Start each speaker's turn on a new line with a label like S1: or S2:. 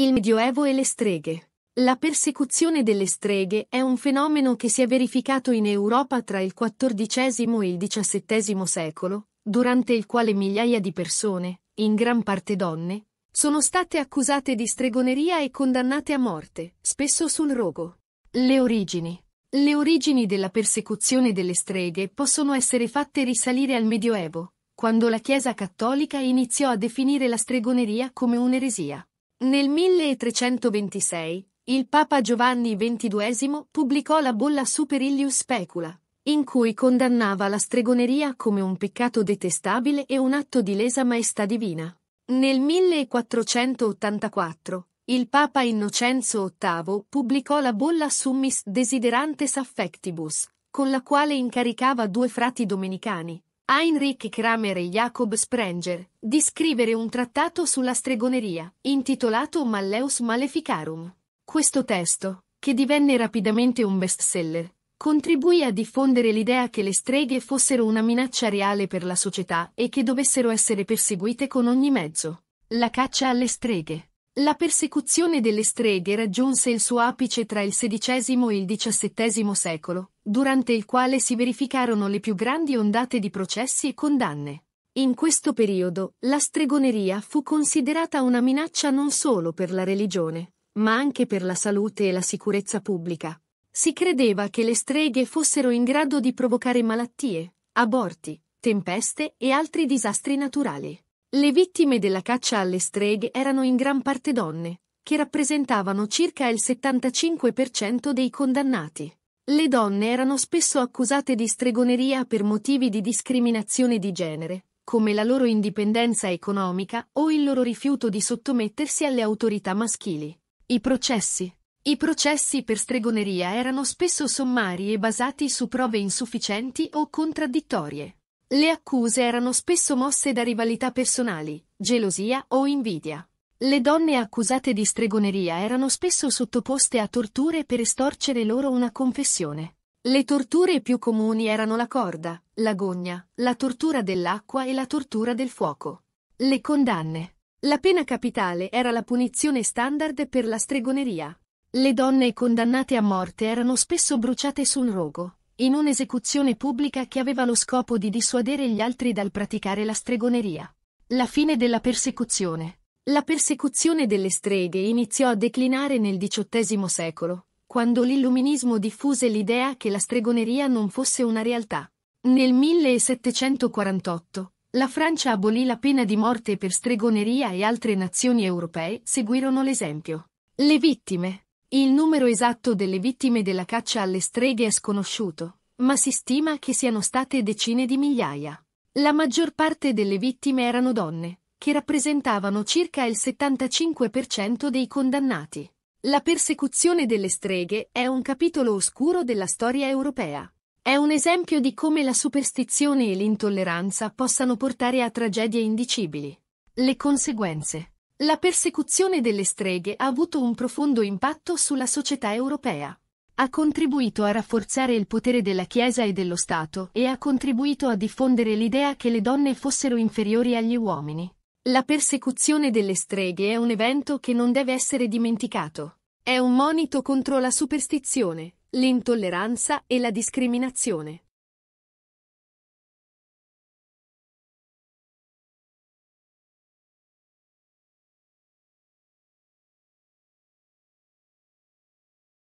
S1: Il Medioevo e le streghe. La persecuzione delle streghe è un fenomeno che si è verificato in Europa tra il XIV e il XVII secolo, durante il quale migliaia di persone, in gran parte donne, sono state accusate di stregoneria e condannate a morte, spesso sul rogo. Le origini. Le origini della persecuzione delle streghe possono essere fatte risalire al Medioevo, quando la Chiesa cattolica iniziò a definire la stregoneria come un'eresia. Nel 1326, il Papa Giovanni XXII pubblicò la bolla Superilius Specula, in cui condannava la stregoneria come un peccato detestabile e un atto di lesa maestà divina. Nel 1484, il Papa Innocenzo VIII pubblicò la bolla Summis Desiderantes Affectibus, con la quale incaricava due frati domenicani, Heinrich Kramer e Jacob Sprenger, di scrivere un trattato sulla stregoneria, intitolato Malleus Maleficarum. Questo testo, che divenne rapidamente un bestseller, contribuì a diffondere l'idea che le streghe fossero una minaccia reale per la società e che dovessero essere perseguite con ogni mezzo. La caccia alle streghe la persecuzione delle streghe raggiunse il suo apice tra il XVI e il XVII secolo, durante il quale si verificarono le più grandi ondate di processi e condanne. In questo periodo, la stregoneria fu considerata una minaccia non solo per la religione, ma anche per la salute e la sicurezza pubblica. Si credeva che le streghe fossero in grado di provocare malattie, aborti, tempeste e altri disastri naturali. Le vittime della caccia alle streghe erano in gran parte donne, che rappresentavano circa il 75% dei condannati. Le donne erano spesso accusate di stregoneria per motivi di discriminazione di genere, come la loro indipendenza economica o il loro rifiuto di sottomettersi alle autorità maschili. I processi. I processi per stregoneria erano spesso sommari e basati su prove insufficienti o contraddittorie. Le accuse erano spesso mosse da rivalità personali, gelosia o invidia. Le donne accusate di stregoneria erano spesso sottoposte a torture per estorcere loro una confessione. Le torture più comuni erano la corda, la gogna, la tortura dell'acqua e la tortura del fuoco. Le condanne. La pena capitale era la punizione standard per la stregoneria. Le donne condannate a morte erano spesso bruciate sul rogo in un'esecuzione pubblica che aveva lo scopo di dissuadere gli altri dal praticare la stregoneria. La fine della persecuzione. La persecuzione delle streghe iniziò a declinare nel XVIII secolo, quando l'illuminismo diffuse l'idea che la stregoneria non fosse una realtà. Nel 1748, la Francia abolì la pena di morte per stregoneria e altre nazioni europee seguirono l'esempio. Le vittime il numero esatto delle vittime della caccia alle streghe è sconosciuto, ma si stima che siano state decine di migliaia. La maggior parte delle vittime erano donne, che rappresentavano circa il 75% dei condannati. La persecuzione delle streghe è un capitolo oscuro della storia europea. È un esempio di come la superstizione e l'intolleranza possano portare a tragedie indicibili. Le conseguenze la persecuzione delle streghe ha avuto un profondo impatto sulla società europea. Ha contribuito a rafforzare il potere della Chiesa e dello Stato e ha contribuito a diffondere l'idea che le donne fossero inferiori agli uomini. La persecuzione delle streghe è un evento che non deve essere dimenticato. È un monito contro la superstizione, l'intolleranza e la discriminazione.